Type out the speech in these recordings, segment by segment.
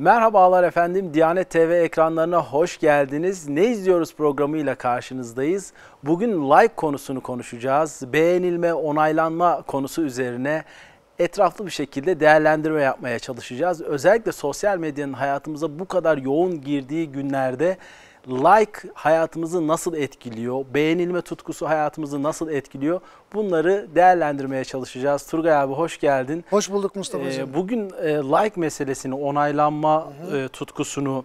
Merhabalar efendim. Diyanet TV ekranlarına hoş geldiniz. Ne izliyoruz programıyla karşınızdayız. Bugün like konusunu konuşacağız. Beğenilme, onaylanma konusu üzerine etraflı bir şekilde değerlendirme yapmaya çalışacağız. Özellikle sosyal medyanın hayatımıza bu kadar yoğun girdiği günlerde like hayatımızı nasıl etkiliyor, beğenilme tutkusu hayatımızı nasıl etkiliyor bunları değerlendirmeye çalışacağız. Turgay abi hoş geldin. Hoş bulduk Mustafa Ee, bugün e, like meselesini, onaylanma E, tutkusunu,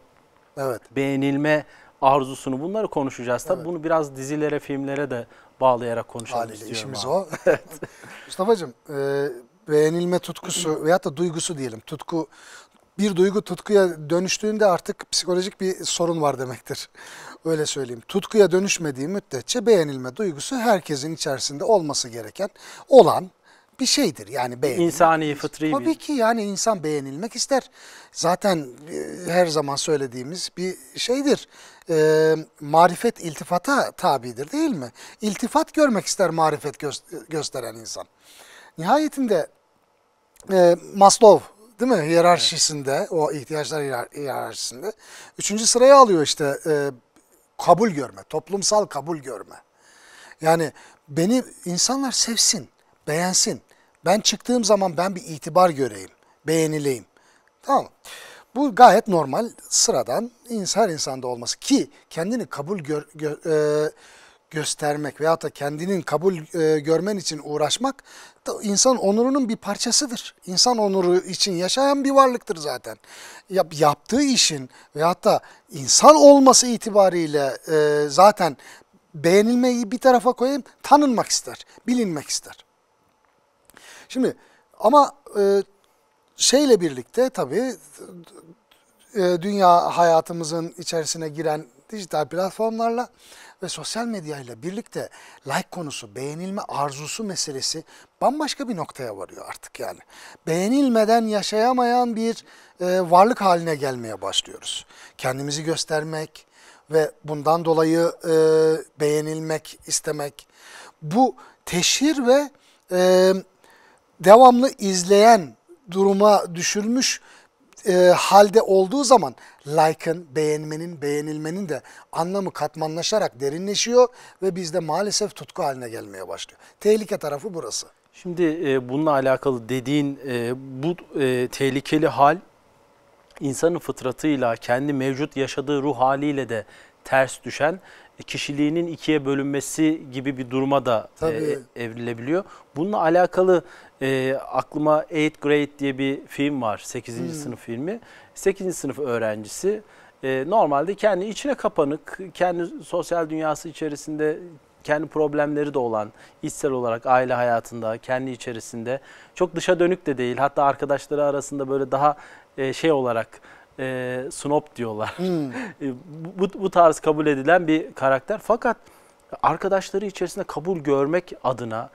evet. beğenilme arzusunu bunları konuşacağız. Tabii evet. bunu biraz dizilere, filmlere de bağlayarak konuşalım Haliyle istiyorum. işimiz abi. o. evet. Mustafa'cığım e, beğenilme tutkusu veyahut da duygusu diyelim. Tutku bir duygu tutkuya dönüştüğünde artık psikolojik bir sorun var demektir. Öyle söyleyeyim. Tutkuya dönüşmediği müddetçe beğenilme duygusu herkesin içerisinde olması gereken olan bir şeydir. Yani beğenilmek. İnsani, fıtri Tabii bir... ki yani insan beğenilmek ister. Zaten e, her zaman söylediğimiz bir şeydir. E, marifet iltifata tabidir değil mi? İltifat görmek ister marifet gö gösteren insan. Nihayetinde e, Maslow değil mi? Hiyerarşisinde, evet. o ihtiyaçlar hiyerarşisinde. Üçüncü sıraya alıyor işte e, kabul görme, toplumsal kabul görme. Yani beni insanlar sevsin, beğensin. Ben çıktığım zaman ben bir itibar göreyim, beğenileyim. Tamam Bu gayet normal, sıradan, her insanda olması. Ki kendini kabul gör, gör, e, göstermek veyahut da kendinin kabul e, görmen için uğraşmak da insan onurunun bir parçasıdır. İnsan onuru için yaşayan bir varlıktır zaten. Yap, yaptığı işin veyahut da insan olması itibariyle e, zaten beğenilmeyi bir tarafa koyayım tanınmak ister, bilinmek ister. Şimdi ama e, şeyle birlikte tabii e, dünya hayatımızın içerisine giren dijital platformlarla ve sosyal medyayla birlikte like konusu, beğenilme arzusu meselesi bambaşka bir noktaya varıyor artık yani. Beğenilmeden yaşayamayan bir e, varlık haline gelmeye başlıyoruz. Kendimizi göstermek ve bundan dolayı e, beğenilmek istemek. Bu teşhir ve e, devamlı izleyen duruma düşürmüş e, halde olduğu zaman like'ın, beğenmenin, beğenilmenin de anlamı katmanlaşarak derinleşiyor ve bizde maalesef tutku haline gelmeye başlıyor. Tehlike tarafı burası. Şimdi e, bununla alakalı dediğin e, bu e, tehlikeli hal insanın fıtratıyla, kendi mevcut yaşadığı ruh haliyle de ters düşen e, kişiliğinin ikiye bölünmesi gibi bir duruma da e, evrilebiliyor. Bununla alakalı e, aklıma 8 Grade diye bir film var. 8. Hmm. sınıf filmi. 8. sınıf öğrencisi e, normalde kendi içine kapanık, kendi sosyal dünyası içerisinde kendi problemleri de olan, içsel olarak aile hayatında, kendi içerisinde çok dışa dönük de değil. Hatta arkadaşları arasında böyle daha e, şey olarak e, snob diyorlar. Hmm. E, bu, bu tarz kabul edilen bir karakter. Fakat arkadaşları içerisinde kabul görmek adına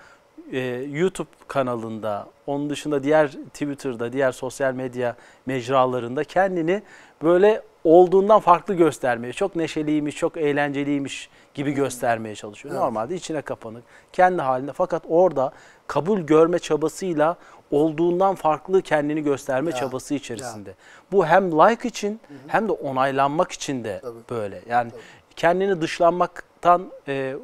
e, YouTube kanalında, onun dışında diğer Twitter'da, diğer sosyal medya mecralarında kendini böyle olduğundan farklı göstermeye, çok neşeliymiş, çok eğlenceliymiş gibi göstermeye çalışıyor. Evet. Normalde içine kapanık, kendi halinde fakat orada kabul görme çabasıyla olduğundan farklı kendini gösterme ya. çabası içerisinde. Ya. Bu hem like için hı hı. hem de onaylanmak için de Tabii. böyle. Yani Tabii. kendini dışlanmaktan e,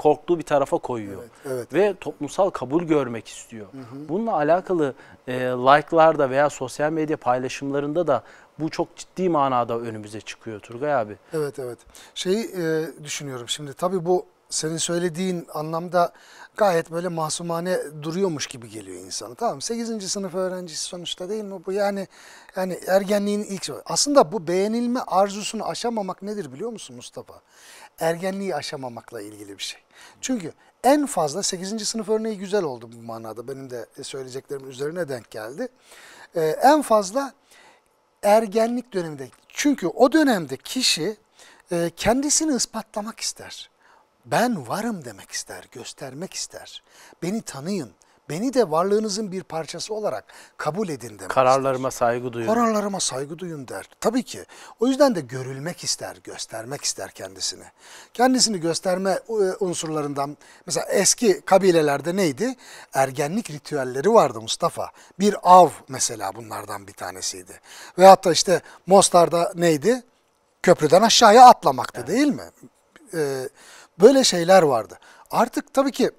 korktuğu bir tarafa koyuyor. Evet, evet, Ve evet. toplumsal kabul görmek istiyor. Hı hı. Bununla alakalı e, like'larda veya sosyal medya paylaşımlarında da bu çok ciddi manada önümüze çıkıyor Turgay abi. Evet evet. Şeyi e, düşünüyorum şimdi tabii bu senin söylediğin anlamda gayet böyle masumane duruyormuş gibi geliyor insana. Tamam 8. sınıf öğrencisi sonuçta değil mi bu? Yani yani ergenliğin ilk aslında bu beğenilme arzusunu aşamamak nedir biliyor musun Mustafa? ergenliği aşamamakla ilgili bir şey. Çünkü en fazla 8. sınıf örneği güzel oldu bu manada. Benim de söyleyeceklerimin üzerine denk geldi. Ee, en fazla ergenlik döneminde. Çünkü o dönemde kişi e, kendisini ispatlamak ister. Ben varım demek ister, göstermek ister. Beni tanıyın, Beni de varlığınızın bir parçası olarak kabul edin demek Kararlarıma saygı duyun. Kararlarıma saygı duyun der. Tabii ki. O yüzden de görülmek ister, göstermek ister kendisini. Kendisini gösterme e, unsurlarından mesela eski kabilelerde neydi? Ergenlik ritüelleri vardı Mustafa. Bir av mesela bunlardan bir tanesiydi. Veyahut da işte Mostar'da neydi? Köprüden aşağıya atlamaktı evet. değil mi? Ee, böyle şeyler vardı. Artık tabii ki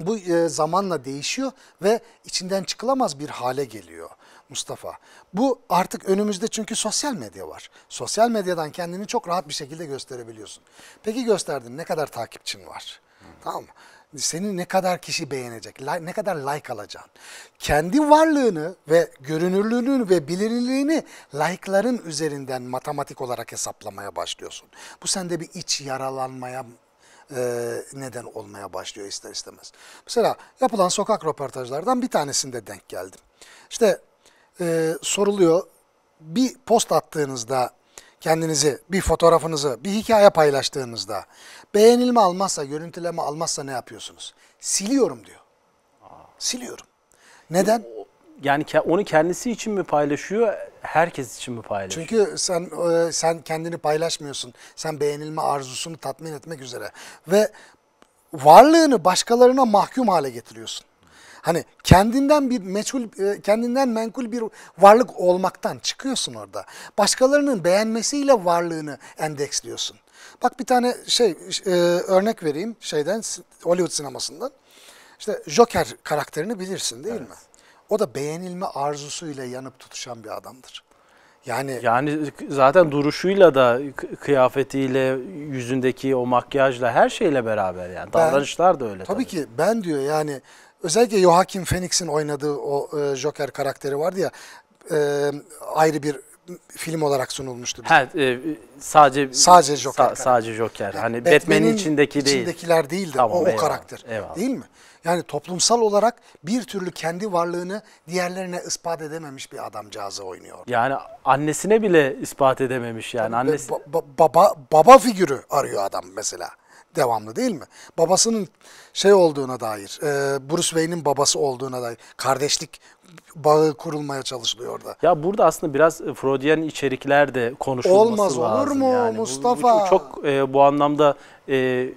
bu e, zamanla değişiyor ve içinden çıkılamaz bir hale geliyor Mustafa. Bu artık önümüzde çünkü sosyal medya var. Sosyal medyadan kendini çok rahat bir şekilde gösterebiliyorsun. Peki gösterdin ne kadar takipçin var? Hmm. Tamam mı? Seni ne kadar kişi beğenecek, ne kadar like alacaksın. Kendi varlığını ve görünürlüğünü ve bilinirliğini like'ların üzerinden matematik olarak hesaplamaya başlıyorsun. Bu sende bir iç yaralanmaya e, neden olmaya başlıyor ister istemez. Mesela yapılan sokak röportajlardan bir tanesinde denk geldim. İşte e, soruluyor bir post attığınızda kendinizi, bir fotoğrafınızı, bir hikaye paylaştığınızda beğenilme almazsa, görüntüleme almazsa ne yapıyorsunuz? Siliyorum diyor. Siliyorum. Neden? yani onu kendisi için mi paylaşıyor, herkes için mi paylaşıyor? Çünkü sen e, sen kendini paylaşmıyorsun. Sen beğenilme arzusunu tatmin etmek üzere ve varlığını başkalarına mahkum hale getiriyorsun. Hani kendinden bir meçhul, e, kendinden menkul bir varlık olmaktan çıkıyorsun orada. Başkalarının beğenmesiyle varlığını endeksliyorsun. Bak bir tane şey e, örnek vereyim şeyden Hollywood sinemasından. İşte Joker karakterini bilirsin değil evet. mi? O da beğenilme arzusuyla yanıp tutuşan bir adamdır. Yani yani zaten duruşuyla da kıyafetiyle yüzündeki o makyajla her şeyle beraber yani ben, davranışlar da öyle. Tabii, tabii ki ben diyor yani özellikle Joaquin Phoenix'in oynadığı o e, Joker karakteri vardı ya e, ayrı bir film olarak sunulmuştu. Bize. Ha, e, sadece sadece Joker. Sa, sadece Joker. Yani hani Batman'in Batman içindeki değil. İçindekiler değildi. Tamam, o, o karakter. Eyvallah. Değil mi? Yani toplumsal olarak bir türlü kendi varlığını diğerlerine ispat edememiş bir adamcağızı oynuyor. Yani annesine bile ispat edememiş yani. Tabii Annesi... Ba ba baba, baba figürü arıyor adam mesela devamlı değil mi? Babasının şey olduğuna dair, e, Bruce Wayne'in babası olduğuna dair kardeşlik bağı kurulmaya çalışılıyor orada. Ya burada aslında biraz Freudian içerikler de konuşulması Olmaz, lazım. Olmaz olur mu yani. Mustafa? Bu, bu çok e, bu anlamda e,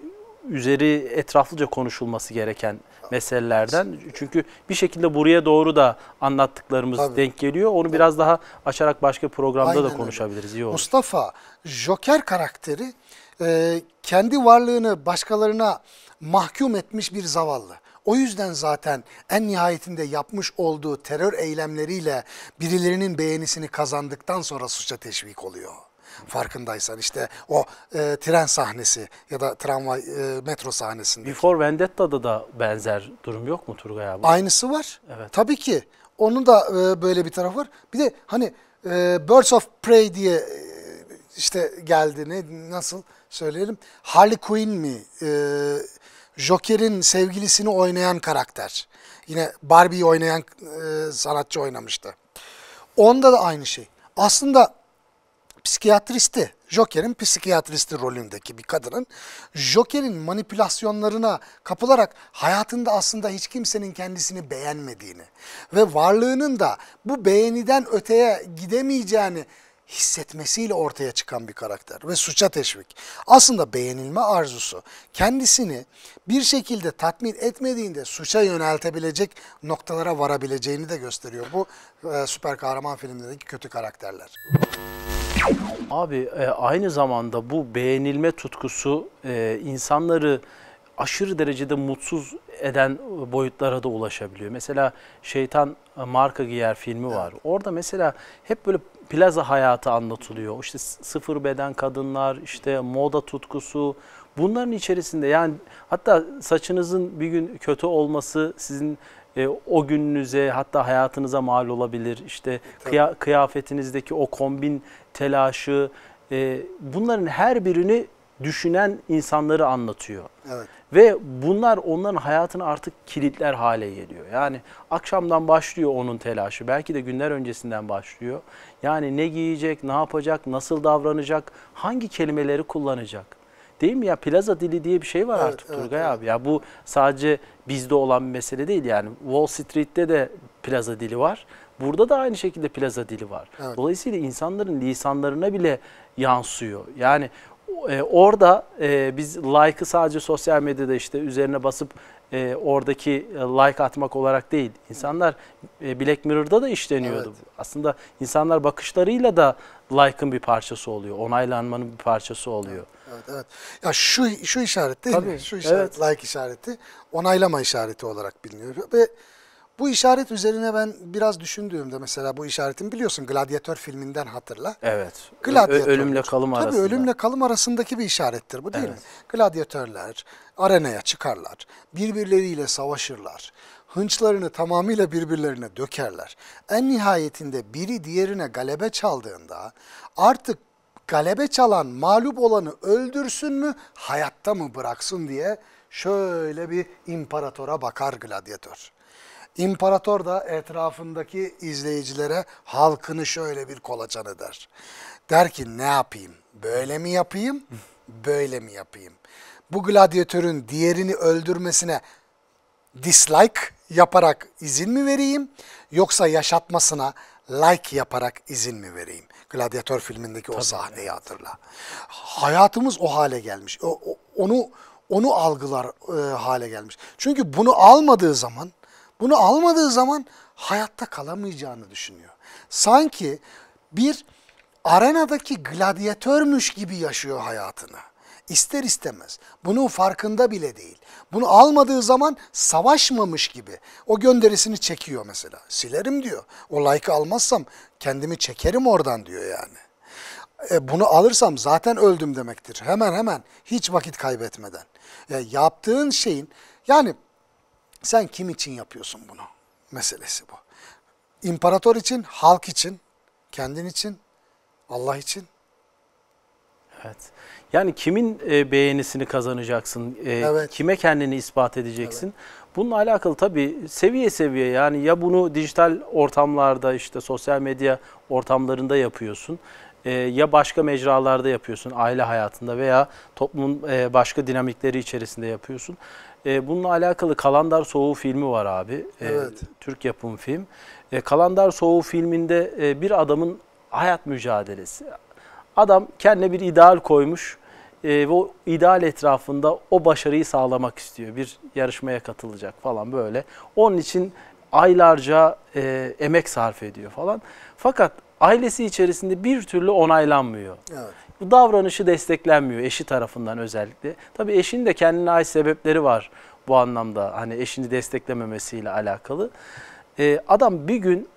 üzeri etraflıca konuşulması gereken meselelerden. Çünkü bir şekilde buraya doğru da anlattıklarımız Tabii. denk geliyor. Onu Tabii. biraz daha açarak başka programda Aynen da konuşabiliriz. Öyle. İyi olur. Mustafa, Joker karakteri e, kendi varlığını başkalarına mahkum etmiş bir zavallı. O yüzden zaten en nihayetinde yapmış olduğu terör eylemleriyle birilerinin beğenisini kazandıktan sonra suça teşvik oluyor farkındaysan. işte o e, tren sahnesi ya da tramvay e, metro sahnesinde. Before Vendetta'da da benzer durum yok mu Turgay abi? Aynısı var. Evet. Tabii ki. Onun da e, böyle bir tarafı var. Bir de hani e, Birds of Prey diye e, işte geldi ne nasıl söyleyelim. Harley Quinn mi? E, Joker'in sevgilisini oynayan karakter. Yine Barbie'yi oynayan e, sanatçı oynamıştı. Onda da aynı şey. Aslında psikiyatristi, Joker'in psikiyatristi rolündeki bir kadının Joker'in manipülasyonlarına kapılarak hayatında aslında hiç kimsenin kendisini beğenmediğini ve varlığının da bu beğeniden öteye gidemeyeceğini hissetmesiyle ortaya çıkan bir karakter ve suça teşvik. Aslında beğenilme arzusu kendisini bir şekilde tatmin etmediğinde suça yöneltebilecek noktalara varabileceğini de gösteriyor bu e, süper kahraman filmlerindeki kötü karakterler. Abi e, aynı zamanda bu beğenilme tutkusu e, insanları aşırı derecede mutsuz eden boyutlara da ulaşabiliyor. Mesela Şeytan e, Marka Giyer filmi var. Orada mesela hep böyle plaza hayatı anlatılıyor. İşte sıfır beden kadınlar, işte moda tutkusu. Bunların içerisinde yani hatta saçınızın bir gün kötü olması sizin o gününüze hatta hayatınıza mal olabilir. İşte kıyafetinizdeki o kombin telaşı, e, bunların her birini düşünen insanları anlatıyor. Evet. Ve bunlar onların hayatını artık kilitler hale geliyor. Yani akşamdan başlıyor onun telaşı. Belki de günler öncesinden başlıyor. Yani ne giyecek, ne yapacak, nasıl davranacak, hangi kelimeleri kullanacak. Değil mi ya plaza dili diye bir şey var evet, artık Turgay evet. abi. Ya bu sadece bizde olan bir mesele değil yani. Wall Street'te de plaza dili var. Burada da aynı şekilde plaza dili var. Evet. Dolayısıyla insanların lisanlarına bile yansıyor. Yani e, orada e, biz like'ı sadece sosyal medyada işte üzerine basıp e, oradaki e, like atmak olarak değil. İnsanlar e, Black Mirror'da da işleniyordu. Evet. Aslında insanlar bakışlarıyla da like'ın bir parçası oluyor. Onaylanmanın bir parçası oluyor. Evet, evet. Ya şu şu işaret değil Tabii, mi? Şu işaret, evet. like işareti, onaylama işareti olarak biliniyor ve bu işaret üzerine ben biraz düşündüğümde mesela bu işaretin biliyorsun Gladyatör filminden hatırla. Evet. Gladyatör. Ölümle kalım arasında. Tabii ölümle kalım arasındaki bir işarettir bu değil evet. mi? Gladyatörler arenaya çıkarlar. Birbirleriyle savaşırlar. Hınçlarını tamamıyla birbirlerine dökerler. En nihayetinde biri diğerine galebe çaldığında artık galebe çalan mağlup olanı öldürsün mü hayatta mı bıraksın diye şöyle bir imparatora bakar gladyatör. İmparator da etrafındaki izleyicilere halkını şöyle bir kolaçan eder. Der ki ne yapayım? Böyle mi yapayım? Böyle mi yapayım? Bu gladyatörün diğerini öldürmesine dislike yaparak izin mi vereyim? Yoksa yaşatmasına like yaparak izin mi vereyim? Gladyatör filmindeki Tabii o sahneyi evet. hatırla. Hayatımız o hale gelmiş. O, o, onu onu algılar e, hale gelmiş. Çünkü bunu almadığı zaman bunu almadığı zaman hayatta kalamayacağını düşünüyor. Sanki bir arenadaki gladyatörmüş gibi yaşıyor hayatını. İster istemez. Bunun farkında bile değil. Bunu almadığı zaman savaşmamış gibi. O gönderisini çekiyor mesela. Silerim diyor. O like'ı almazsam kendimi çekerim oradan diyor yani. E, bunu alırsam zaten öldüm demektir. Hemen hemen hiç vakit kaybetmeden. E, yaptığın şeyin yani sen kim için yapıyorsun bunu? Meselesi bu. İmparator için, halk için, kendin için, Allah için. Evet. Yani kimin e, beğenisini kazanacaksın? E, evet. Kime kendini ispat edeceksin? Evet. Bununla alakalı tabii seviye seviye yani ya bunu dijital ortamlarda işte sosyal medya ortamlarında yapıyorsun e, ya başka mecralarda yapıyorsun aile hayatında veya toplumun başka dinamikleri içerisinde yapıyorsun. E, bununla alakalı Kalandar Soğuğu filmi var abi. E, evet. Türk yapım film. E, Kalandar Soğuğu filminde e, bir adamın hayat mücadelesi. Adam kendine bir ideal koymuş e, ve o ideal etrafında o başarıyı sağlamak istiyor. Bir yarışmaya katılacak falan böyle. Onun için aylarca e, emek sarf ediyor falan. Fakat ailesi içerisinde bir türlü onaylanmıyor. Evet. Bu davranışı desteklenmiyor eşi tarafından özellikle. Tabii eşinin de kendine ait sebepleri var bu anlamda hani eşini desteklememesiyle alakalı. Ee, adam bir gün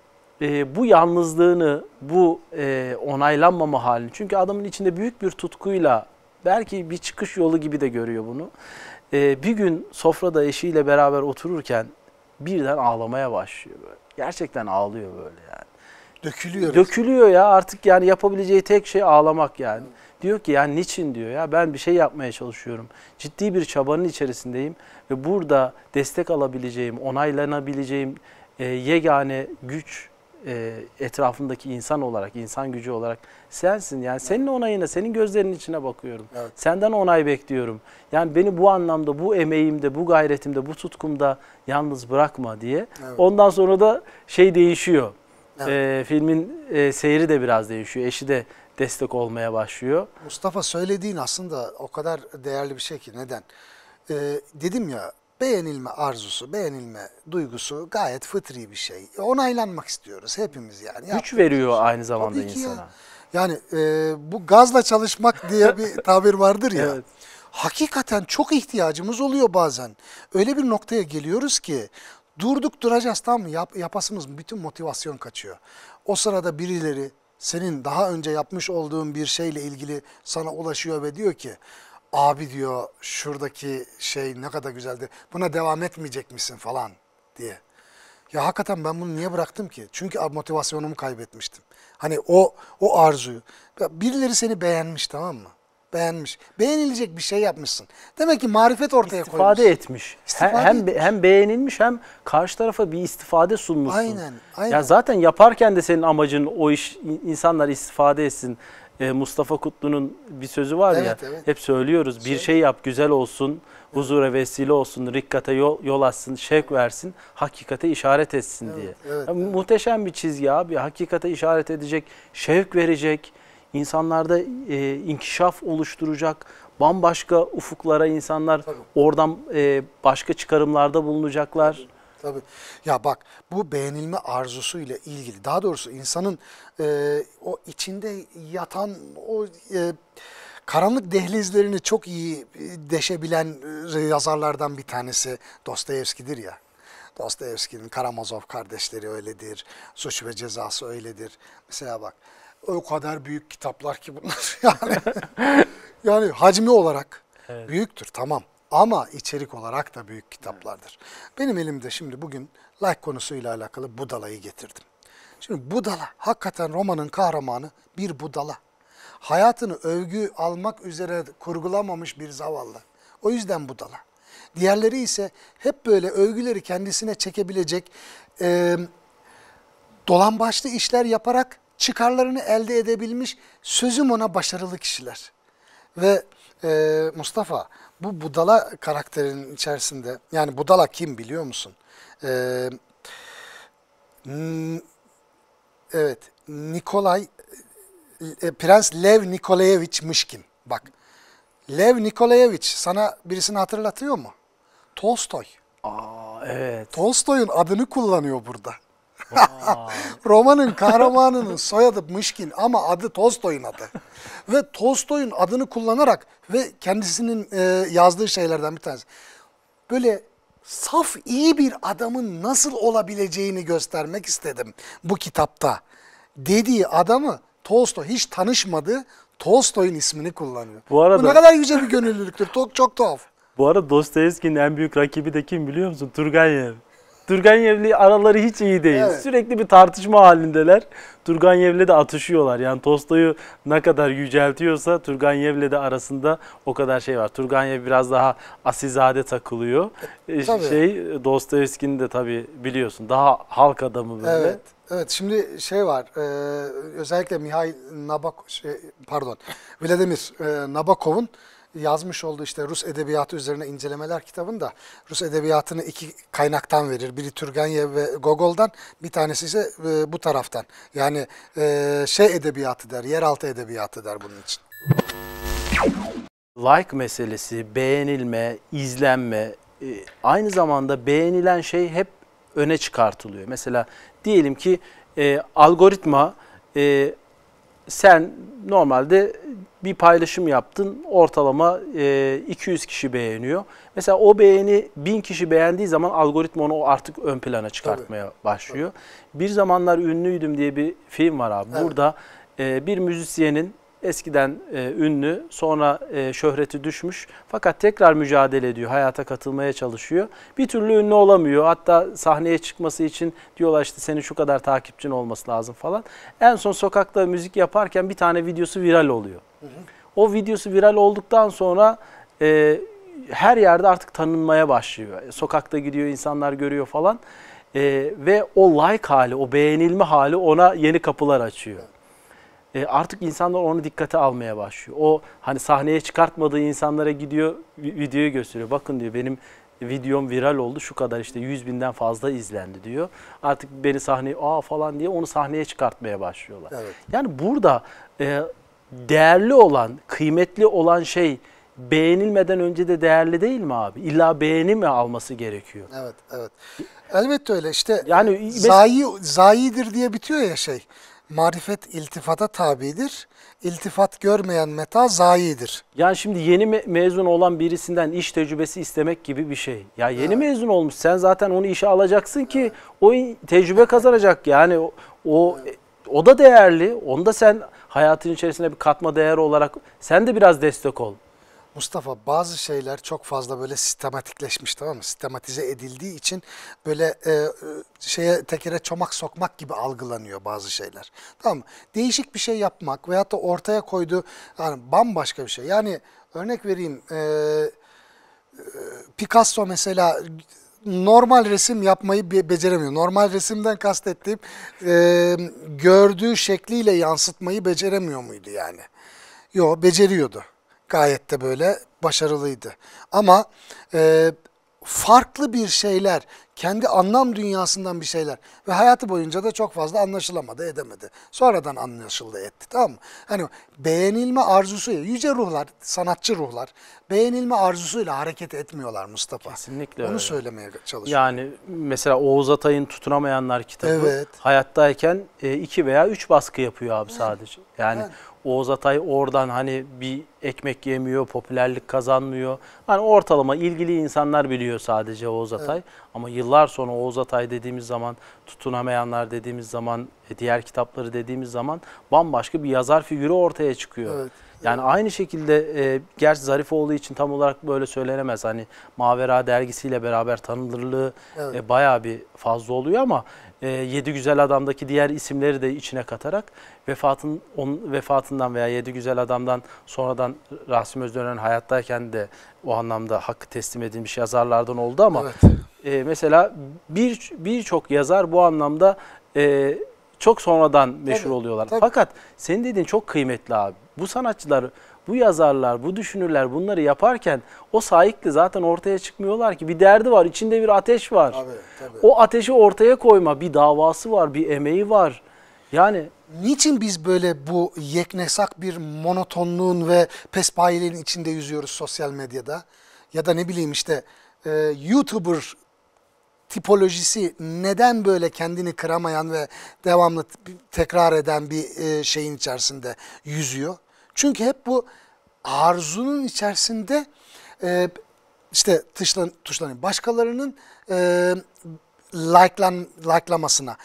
e, bu yalnızlığını, bu e, onaylanmama halini çünkü adamın içinde büyük bir tutkuyla belki bir çıkış yolu gibi de görüyor bunu. E, bir gün sofrada eşiyle beraber otururken birden ağlamaya başlıyor böyle. Gerçekten ağlıyor böyle yani. Dökülüyor. Dökülüyor ya artık yani yapabileceği tek şey ağlamak yani. Diyor ki yani niçin diyor ya ben bir şey yapmaya çalışıyorum. Ciddi bir çabanın içerisindeyim ve burada destek alabileceğim, onaylanabileceğim e, yegane güç e, etrafımdaki insan olarak, insan gücü olarak sensin. Yani senin onayına, senin gözlerinin içine bakıyorum. Evet. Senden onay bekliyorum. Yani beni bu anlamda, bu emeğimde, bu gayretimde, bu tutkumda yalnız bırakma diye. Evet. Ondan sonra da şey değişiyor Evet. E, filmin e, seyri de biraz değişiyor. Eşi de destek olmaya başlıyor. Mustafa söylediğin aslında o kadar değerli bir şey ki neden? Ee, dedim ya beğenilme arzusu, beğenilme duygusu gayet fıtri bir şey. Onaylanmak istiyoruz hepimiz yani. Güç veriyor şey. aynı zamanda Tabii insana. Ya. Yani e, bu gazla çalışmak diye bir tabir vardır ya. evet. Hakikaten çok ihtiyacımız oluyor bazen. Öyle bir noktaya geliyoruz ki Durduk duracağız tamam mı? Yap, yapasımız bütün motivasyon kaçıyor. O sırada birileri senin daha önce yapmış olduğun bir şeyle ilgili sana ulaşıyor ve diyor ki abi diyor şuradaki şey ne kadar güzeldi buna devam etmeyecek misin falan diye. Ya hakikaten ben bunu niye bıraktım ki? Çünkü motivasyonumu kaybetmiştim. Hani o o arzuyu. Birileri seni beğenmiş tamam mı? Beğenmiş. Beğenilecek bir şey yapmışsın. Demek ki marifet ortaya istifade koymuşsun. Etmiş. İstifade hem, etmiş. Hem, hem beğenilmiş hem karşı tarafa bir istifade sunmuşsun. Aynen, aynen. Ya zaten yaparken de senin amacın o iş insanlar istifade etsin. Ee, Mustafa Kutlu'nun bir sözü var evet, ya evet. hep söylüyoruz. Bir şey, şey yap güzel olsun, evet. huzura vesile olsun, rikkate yol, yol açsın, şevk versin, hakikate işaret etsin evet, diye. Evet, yani evet. Muhteşem bir çizgi abi. Hakikate işaret edecek, şevk verecek insanlarda e, inkişaf oluşturacak, bambaşka ufuklara insanlar Tabii. oradan e, başka çıkarımlarda bulunacaklar. Tabii. Ya bak bu beğenilme arzusu ile ilgili daha doğrusu insanın e, o içinde yatan o e, karanlık dehlizlerini çok iyi e, deşebilen e, yazarlardan bir tanesi Dostoyevski'dir ya. Dostoyevski'nin Karamazov kardeşleri öyledir. Suç ve cezası öyledir. Mesela bak o kadar büyük kitaplar ki bunlar. yani, yani hacmi olarak evet. büyüktür tamam ama içerik olarak da büyük kitaplardır. Evet. Benim elimde şimdi bugün like konusuyla alakalı Budala'yı getirdim. Şimdi Budala hakikaten romanın kahramanı bir budala. Hayatını övgü almak üzere kurgulamamış bir zavallı. O yüzden budala. Diğerleri ise hep böyle övgüleri kendisine çekebilecek e, dolambaçlı işler yaparak çıkarlarını elde edebilmiş sözüm ona başarılı kişiler. Ve e, Mustafa bu budala karakterin içerisinde yani budala kim biliyor musun? E, evet Nikolay e, Prens Lev Nikolayevich Mışkin bak. Lev Nikolayevich sana birisini hatırlatıyor mu? Tolstoy. Aa evet. Tolstoy'un adını kullanıyor burada. Romanın kahramanının soyadı Mışkin ama adı Tolstoy'un adı. ve Tolstoy'un adını kullanarak ve kendisinin e, yazdığı şeylerden bir tanesi. Böyle saf iyi bir adamın nasıl olabileceğini göstermek istedim bu kitapta. Dediği adamı Tolstoy hiç tanışmadı. Tolstoy'un ismini kullanıyor. Bu, arada, bu ne kadar yüce bir gönüllülüktür. Çok, çok tuhaf. Bu arada Dostoyevski'nin en büyük rakibi de kim biliyor musun? Turgenev. Turganyev'le araları hiç iyi değil. Evet. Sürekli bir tartışma halindeler. Turganyev'le de atışıyorlar. Yani Tosta'yı ne kadar yüceltiyorsa Turganyev'le de arasında o kadar şey var. Turganyev biraz daha asizade takılıyor. E, tabii. Şey Dostoyevski'ni de tabii biliyorsun. Daha halk adamı böyle. Evet. Evet şimdi şey var. E, özellikle Mihail Nabakov şey, pardon Vladimir e, Nabakov'un yazmış olduğu işte Rus Edebiyatı üzerine incelemeler kitabında Rus Edebiyatı'nı iki kaynaktan verir. Biri Turgenev ve Gogol'dan, bir tanesi ise e, bu taraftan. Yani e, şey edebiyatı der, yeraltı edebiyatı der bunun için. Like meselesi, beğenilme, izlenme, e, aynı zamanda beğenilen şey hep öne çıkartılıyor. Mesela diyelim ki e, algoritma e, sen normalde bir paylaşım yaptın ortalama 200 e, kişi beğeniyor. Mesela o beğeni 1000 kişi beğendiği zaman algoritma onu artık ön plana çıkartmaya Tabii. başlıyor. Tabii. Bir zamanlar ünlüydüm diye bir film var abi. Evet. Burada e, bir müzisyenin Eskiden e, ünlü, sonra e, şöhreti düşmüş fakat tekrar mücadele ediyor, hayata katılmaya çalışıyor. Bir türlü ünlü olamıyor. Hatta sahneye çıkması için diyorlar işte senin şu kadar takipçin olması lazım falan. En son sokakta müzik yaparken bir tane videosu viral oluyor. O videosu viral olduktan sonra e, her yerde artık tanınmaya başlıyor. Sokakta gidiyor, insanlar görüyor falan. E, ve o like hali, o beğenilme hali ona yeni kapılar açıyor e, artık insanlar onu dikkate almaya başlıyor. O hani sahneye çıkartmadığı insanlara gidiyor videoyu gösteriyor. Bakın diyor benim videom viral oldu şu kadar işte 100 binden fazla izlendi diyor. Artık beni sahneye aa falan diye onu sahneye çıkartmaya başlıyorlar. Evet. Yani burada e, değerli olan, kıymetli olan şey beğenilmeden önce de değerli değil mi abi? İlla beğeni mi alması gerekiyor? Evet, evet. Elbette öyle işte yani zayi, zayidir diye bitiyor ya şey marifet iltifata tabidir. İltifat görmeyen meta zayidir. Yani şimdi yeni me- mezun olan birisinden iş tecrübesi istemek gibi bir şey. Ya yeni evet. mezun olmuş sen zaten onu işe alacaksın ki evet. o tecrübe kazanacak. Yani o, o evet. o da değerli. Onu da sen hayatın içerisine bir katma değer olarak sen de biraz destek ol. Mustafa bazı şeyler çok fazla böyle sistematikleşmiş tamam mı? Sistematize edildiği için böyle e, e, şeye tekere çomak sokmak gibi algılanıyor bazı şeyler. Tamam mı? Değişik bir şey yapmak veyahut da ortaya koyduğu yani bambaşka bir şey. Yani örnek vereyim e, e Picasso mesela normal resim yapmayı beceremiyor. Normal resimden kastettiğim e, gördüğü şekliyle yansıtmayı beceremiyor muydu yani? Yo beceriyordu gayet de böyle başarılıydı. Ama e, farklı bir şeyler, kendi anlam dünyasından bir şeyler ve hayatı boyunca da çok fazla anlaşılamadı, edemedi. Sonradan anlaşıldı, etti tamam mı? Hani beğenilme arzusuyla, yüce ruhlar, sanatçı ruhlar beğenilme arzusuyla hareket etmiyorlar Mustafa. Kesinlikle Onu öyle. söylemeye çalışıyorum. Yani mesela Oğuz Atay'ın Tutunamayanlar kitabı evet. hayattayken e, iki veya üç baskı yapıyor abi sadece. Yani evet. Oğuz Atay oradan hani bir ekmek yemiyor, popülerlik kazanmıyor. Hani ortalama ilgili insanlar biliyor sadece Oğuz Atay. Evet. Ama yıllar sonra Oğuz Atay dediğimiz zaman, Tutunamayanlar dediğimiz zaman, e, diğer kitapları dediğimiz zaman bambaşka bir yazar figürü ortaya çıkıyor. Evet. Yani aynı şekilde e, gerçi olduğu için tam olarak böyle söylenemez. Hani Mavera dergisiyle beraber tanınırlığı evet. e, bayağı bir fazla oluyor ama e, Yedi Güzel Adam'daki diğer isimleri de içine katarak vefatın on, vefatından veya Yedi Güzel Adam'dan sonradan Rasim Özdönen hayattayken de o anlamda hakkı teslim edilmiş yazarlardan oldu ama evet. e, mesela bir, birçok yazar bu anlamda e, çok sonradan meşhur tabii, oluyorlar. Tabii. Fakat senin dediğin çok kıymetli abi. Bu sanatçılar bu yazarlar, bu düşünürler bunları yaparken o saikli zaten ortaya çıkmıyorlar ki. Bir derdi var, içinde bir ateş var. Tabii, tabii. O ateşi ortaya koyma, bir davası var, bir emeği var. Yani niçin biz böyle bu yeknesak bir monotonluğun ve pespayelerin içinde yüzüyoruz sosyal medyada? Ya da ne bileyim işte e, YouTuber tipolojisi neden böyle kendini kıramayan ve devamlı tekrar eden bir e, şeyin içerisinde yüzüyor? Çünkü hep bu arzunun içerisinde e, işte tuşlan, tuşlanıyor. Başkalarının e, like'lan, like'lamasına.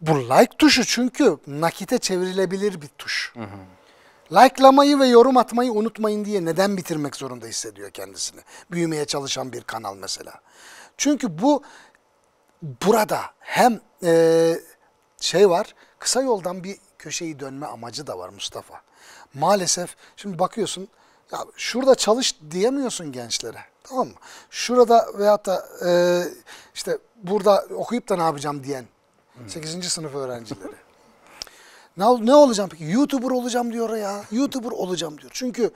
Bu like tuşu çünkü nakite çevrilebilir bir tuş. Hı hı. Like'lamayı ve yorum atmayı unutmayın diye neden bitirmek zorunda hissediyor kendisini? Büyümeye çalışan bir kanal mesela. Çünkü bu burada hem e, şey var, kısa yoldan bir köşeyi dönme amacı da var Mustafa. Maalesef şimdi bakıyorsun ya şurada çalış diyemiyorsun gençlere. Tamam mı? Şurada veyahut da e, işte burada okuyup da ne yapacağım diyen hmm. 8. sınıf öğrencileri. ne, ne olacağım peki? YouTuber olacağım diyor ya. YouTuber olacağım diyor. Çünkü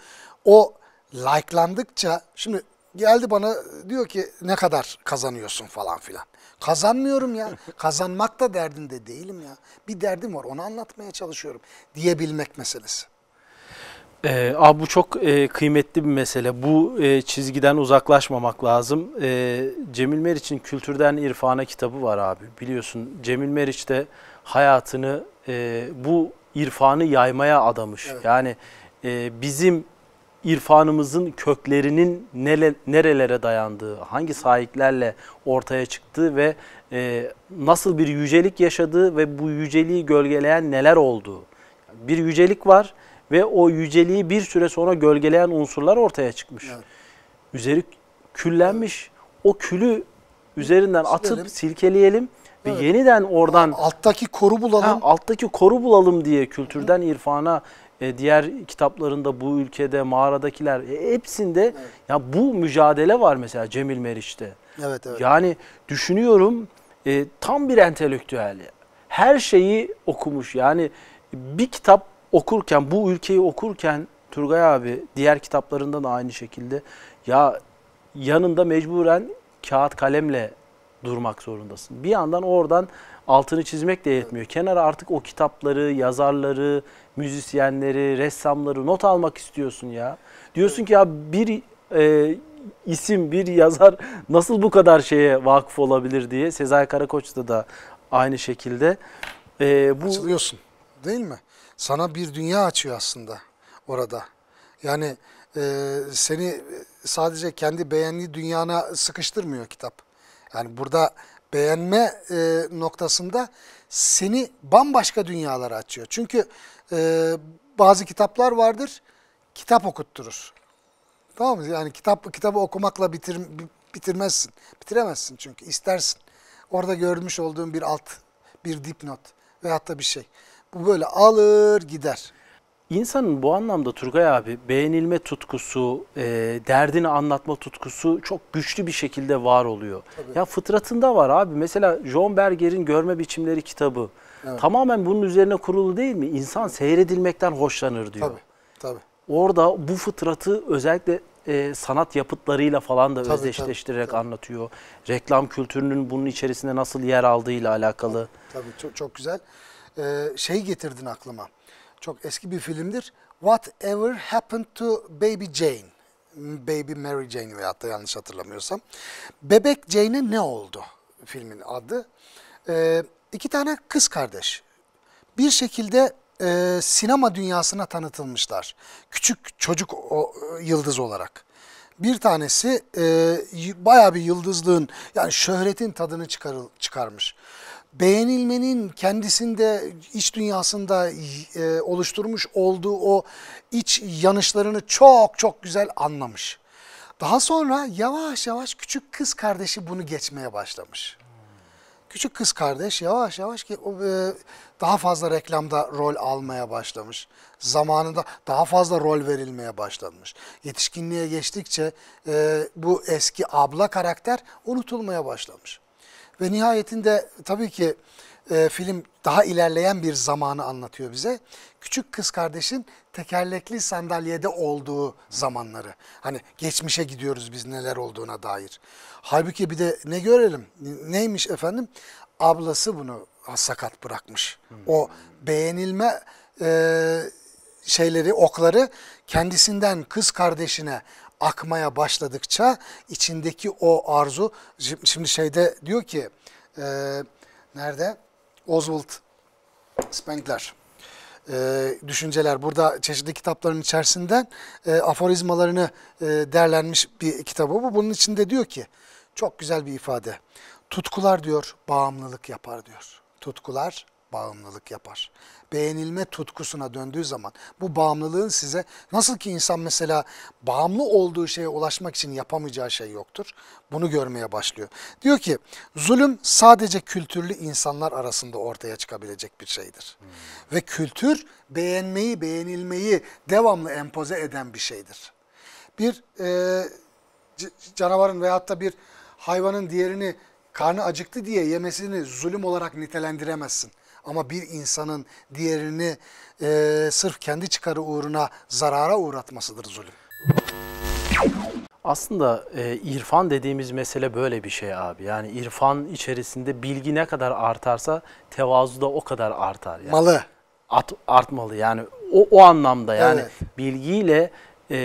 o like'landıkça şimdi geldi bana diyor ki ne kadar kazanıyorsun falan filan. Kazanmıyorum ya. Kazanmak da derdinde değilim ya. Bir derdim var onu anlatmaya çalışıyorum diyebilmek meselesi. Ee, abi ah, bu çok e, kıymetli bir mesele. Bu e, çizgiden uzaklaşmamak lazım. E, Cemil Meriç'in Kültürden İrfana kitabı var abi. Biliyorsun Cemil Meriç de hayatını e, bu irfanı yaymaya adamış. Evet. Yani e, bizim irfanımızın köklerinin nele, nerelere dayandığı, hangi sahiplerle ortaya çıktığı ve e, nasıl bir yücelik yaşadığı ve bu yüceliği gölgeleyen neler olduğu. Bir yücelik var ve o yüceliği bir süre sonra gölgeleyen unsurlar ortaya çıkmış. Evet. Üzeri küllenmiş. O külü üzerinden Silelim. atıp silkeleyelim ve yeniden oradan alttaki koru bulalım. Ha, alttaki koru bulalım diye kültürden Hı. irfana e, diğer kitaplarında bu ülkede mağaradakiler e, hepsinde evet. ya bu mücadele var mesela Cemil Meriç'te. Evet evet. Yani düşünüyorum e, tam bir entelektüel. Her şeyi okumuş. Yani bir kitap okurken, bu ülkeyi okurken Turgay abi diğer kitaplarından aynı şekilde ya yanında mecburen kağıt kalemle durmak zorundasın. Bir yandan oradan altını çizmek de yetmiyor. Kenara artık o kitapları, yazarları, müzisyenleri, ressamları not almak istiyorsun ya. Diyorsun ki ya bir e, isim, bir yazar nasıl bu kadar şeye vakıf olabilir diye. Sezai Karakoç'ta da aynı şekilde. E, bu, Açılıyorsun değil mi? Sana bir dünya açıyor aslında orada. Yani e, seni sadece kendi beğendiği dünyana sıkıştırmıyor kitap. Yani burada beğenme e, noktasında seni bambaşka dünyalara açıyor. Çünkü e, bazı kitaplar vardır, kitap okutturur. Tamam mı? Yani kitap kitabı okumakla bitir, bitirmezsin. Bitiremezsin çünkü istersin. Orada görmüş olduğun bir alt, bir dipnot veyahut da bir şey. Bu böyle alır gider. İnsanın bu anlamda Turgay abi beğenilme tutkusu, e, derdini anlatma tutkusu çok güçlü bir şekilde var oluyor. Tabii. Ya fıtratında var abi. Mesela John Berger'in Görme Biçimleri kitabı evet. tamamen bunun üzerine kurulu değil mi? İnsan seyredilmekten hoşlanır diyor. Tabii, tabii. Orada bu fıtratı özellikle e, sanat yapıtlarıyla falan da tabii, özdeşleştirerek tabii, tabii. anlatıyor. Reklam kültürünün bunun içerisinde nasıl yer aldığıyla alakalı. Tabii, tabii çok, çok güzel e, şey getirdin aklıma. Çok eski bir filmdir. Whatever Happened to Baby Jane. Baby Mary Jane veyahut da yanlış hatırlamıyorsam. Bebek Jane'e ne oldu filmin adı? E, iki tane kız kardeş. Bir şekilde e, sinema dünyasına tanıtılmışlar. Küçük çocuk o, e, yıldız olarak. Bir tanesi e, baya bir yıldızlığın yani şöhretin tadını çıkarıl, çıkarmış beğenilmenin kendisinde iç dünyasında e, oluşturmuş olduğu o iç yanışlarını çok çok güzel anlamış. Daha sonra yavaş yavaş küçük kız kardeşi bunu geçmeye başlamış. Küçük kız kardeş yavaş yavaş ki e, daha fazla reklamda rol almaya başlamış. Zamanında daha fazla rol verilmeye başlanmış. Yetişkinliğe geçtikçe e, bu eski abla karakter unutulmaya başlamış. Ve nihayetinde tabii ki e, film daha ilerleyen bir zamanı anlatıyor bize. Küçük kız kardeşin tekerlekli sandalyede olduğu zamanları. Hani geçmişe gidiyoruz biz neler olduğuna dair. Halbuki bir de ne görelim? Neymiş efendim? Ablası bunu sakat bırakmış. O beğenilme e, şeyleri, okları kendisinden kız kardeşine, akmaya başladıkça içindeki o arzu şimdi şeyde diyor ki e, nerede Oswald Spengler e, düşünceler. Burada çeşitli kitapların içerisinden e, aforizmalarını e, derlenmiş bir kitabı bu. Bunun içinde diyor ki çok güzel bir ifade. Tutkular diyor bağımlılık yapar diyor. Tutkular bağımlılık yapar. Beğenilme tutkusuna döndüğü zaman bu bağımlılığın size nasıl ki insan mesela bağımlı olduğu şeye ulaşmak için yapamayacağı şey yoktur. Bunu görmeye başlıyor. Diyor ki zulüm sadece kültürlü insanlar arasında ortaya çıkabilecek bir şeydir. Hmm. Ve kültür beğenmeyi, beğenilmeyi devamlı empoze eden bir şeydir. Bir e, canavarın veyahut da bir hayvanın diğerini karnı acıktı diye yemesini zulüm olarak nitelendiremezsin. Ama bir insanın diğerini e, sırf kendi çıkarı uğruna zarara uğratmasıdır zulüm. Aslında e, irfan dediğimiz mesele böyle bir şey abi. Yani irfan içerisinde bilgi ne kadar artarsa tevazu da o kadar artar. Yani. Malı. At, artmalı yani o, o anlamda yani evet. bilgiyle e,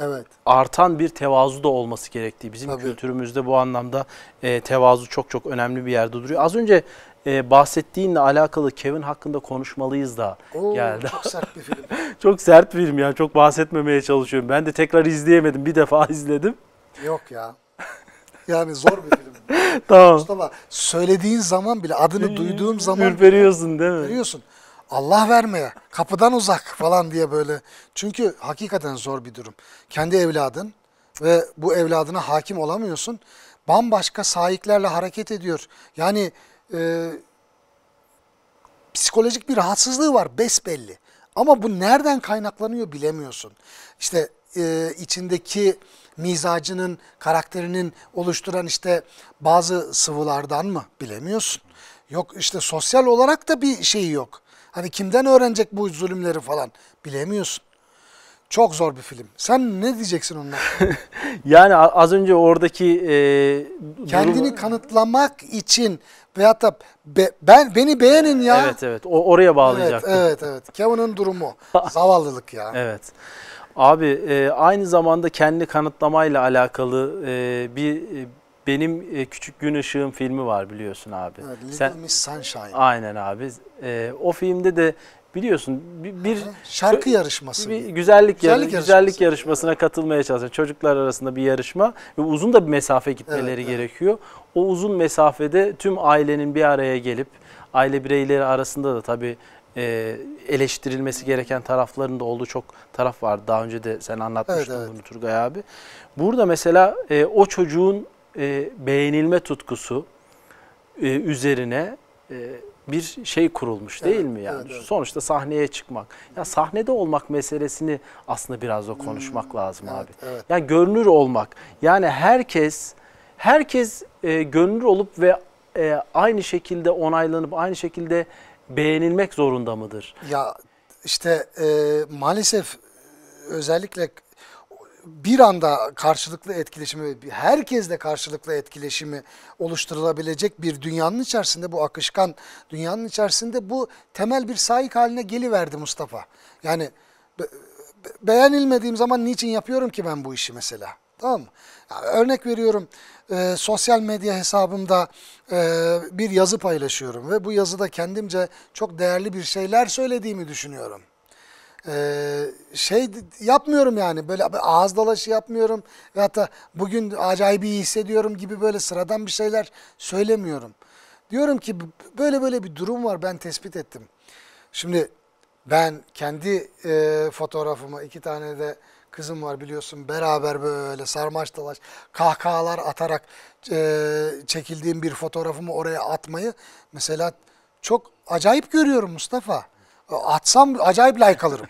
evet. artan bir tevazu da olması gerektiği. Bizim Tabii. kültürümüzde bu anlamda e, tevazu çok çok önemli bir yerde duruyor. Az önce e, bahsettiğinle alakalı Kevin hakkında konuşmalıyız da Oo, geldi. Çok sert bir film. çok sert bir film yani çok bahsetmemeye çalışıyorum. Ben de tekrar izleyemedim bir defa izledim. Yok ya. Yani zor bir film. tamam. Mustafa söylediğin zaman bile adını duyduğum zaman. Ürperiyorsun değil mi? Ürperiyorsun. Allah vermeye, kapıdan uzak falan diye böyle. Çünkü hakikaten zor bir durum. Kendi evladın ve bu evladına hakim olamıyorsun. Bambaşka sahiplerle hareket ediyor. Yani e, psikolojik bir rahatsızlığı var besbelli. Ama bu nereden kaynaklanıyor bilemiyorsun. İşte e, içindeki mizacının, karakterinin oluşturan işte bazı sıvılardan mı bilemiyorsun. Yok işte sosyal olarak da bir şey yok. Hani kimden öğrenecek bu zulümleri falan bilemiyorsun. Çok zor bir film. Sen ne diyeceksin ondan? yani az önce oradaki e, kendini durumu... kanıtlamak için Veyahut da be, ben beni beğenin ya. Evet evet. O oraya bağlayacak. Evet evet. evet. Kevin'in durumu zavallılık ya. Evet. Abi e, aynı zamanda kendi kanıtlamayla alakalı e, bir e, benim e, Küçük Gün ışığım filmi var biliyorsun abi. Evet, Little Sen, Miss Sunshine. Aynen abi. E, o filmde de biliyorsun bir, bir şarkı yarışması. Bir güzellik, güzellik, yarışması. güzellik yarışmasına katılmaya çalışan çocuklar arasında bir yarışma ve uzun da bir mesafe gitmeleri evet, gerekiyor. Evet. O uzun mesafede tüm ailenin bir araya gelip aile bireyleri arasında da tabii e, eleştirilmesi gereken taraflarında olduğu çok taraf var. Daha önce de sen anlatmıştın evet, evet. bunu Turgay abi. Burada mesela e, o çocuğun e, beğenilme tutkusu üzerine bir şey kurulmuş değil evet, mi yani? Evet, evet. Sonuçta sahneye çıkmak. Ya yani sahnede olmak meselesini aslında biraz da konuşmak hmm. lazım evet, abi. Evet. Yani görünür olmak. Yani herkes herkes e, görünür olup ve e, aynı şekilde onaylanıp aynı şekilde beğenilmek zorunda mıdır? Ya işte e, maalesef e, özellikle bir anda karşılıklı etkileşimi, herkesle karşılıklı etkileşimi oluşturulabilecek bir dünyanın içerisinde, bu akışkan dünyanın içerisinde bu temel bir sahik haline geliverdi Mustafa. Yani beğenilmediğim zaman niçin yapıyorum ki ben bu işi mesela? Tamam mı? Yani örnek veriyorum e, sosyal medya hesabımda e, bir yazı paylaşıyorum ve bu yazıda kendimce çok değerli bir şeyler söylediğimi düşünüyorum. Ee, şey yapmıyorum yani böyle ağız dalaşı yapmıyorum ve hatta bugün acayip iyi hissediyorum gibi böyle sıradan bir şeyler söylemiyorum. Diyorum ki böyle böyle bir durum var ben tespit ettim. Şimdi ben kendi e, fotoğrafımı iki tane de kızım var biliyorsun beraber böyle sarmaş dalaş kahkahalar atarak e, çekildiğim bir fotoğrafımı oraya atmayı mesela çok acayip görüyorum Mustafa atsam acayip like alırım.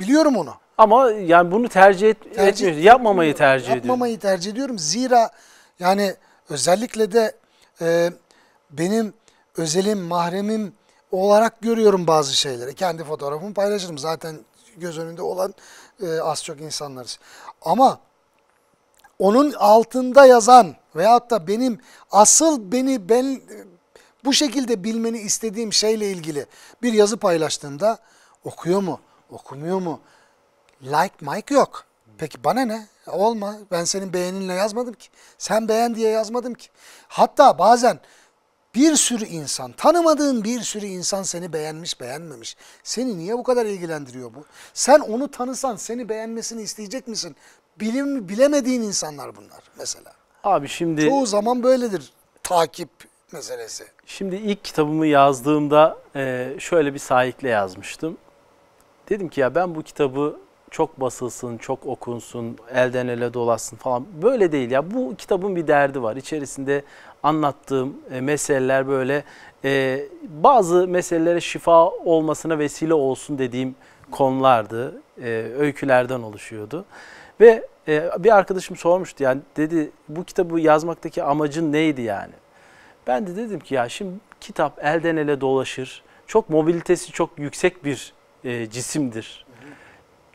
Biliyorum onu. Ama yani bunu tercih, et, tercih etmiyorsun. Yapmamayı tercih ediyorum. Yapmamayı tercih ediyorum. Zira yani özellikle de e, benim özelim, mahremim olarak görüyorum bazı şeyleri. Kendi fotoğrafımı paylaşırım. Zaten göz önünde olan e, az çok insanlarız. Ama onun altında yazan veyahut da benim asıl beni ben bu şekilde bilmeni istediğim şeyle ilgili bir yazı paylaştığımda okuyor mu, okumuyor mu? Like, Mike yok. Peki bana ne? Olma. Ben senin beğeninle yazmadım ki. Sen beğen diye yazmadım ki. Hatta bazen bir sürü insan, tanımadığın bir sürü insan seni beğenmiş, beğenmemiş. Seni niye bu kadar ilgilendiriyor bu? Sen onu tanısan seni beğenmesini isteyecek misin? Bilim, bilemediğin insanlar bunlar mesela. Abi şimdi... Çoğu zaman böyledir takip meselesi. Şimdi ilk kitabımı yazdığımda e, şöyle bir sahikle yazmıştım. Dedim ki ya ben bu kitabı çok basılsın, çok okunsun, elden ele dolaşsın falan. Böyle değil ya. Bu kitabın bir derdi var. İçerisinde anlattığım e, meseleler böyle e, bazı meselelere şifa olmasına vesile olsun dediğim konulardı. Öykülerden oluşuyordu. Ve bir arkadaşım sormuştu yani dedi bu kitabı yazmaktaki amacın neydi yani? Ben de dedim ki ya şimdi kitap elden ele dolaşır. Çok mobilitesi çok yüksek bir e, cisimdir.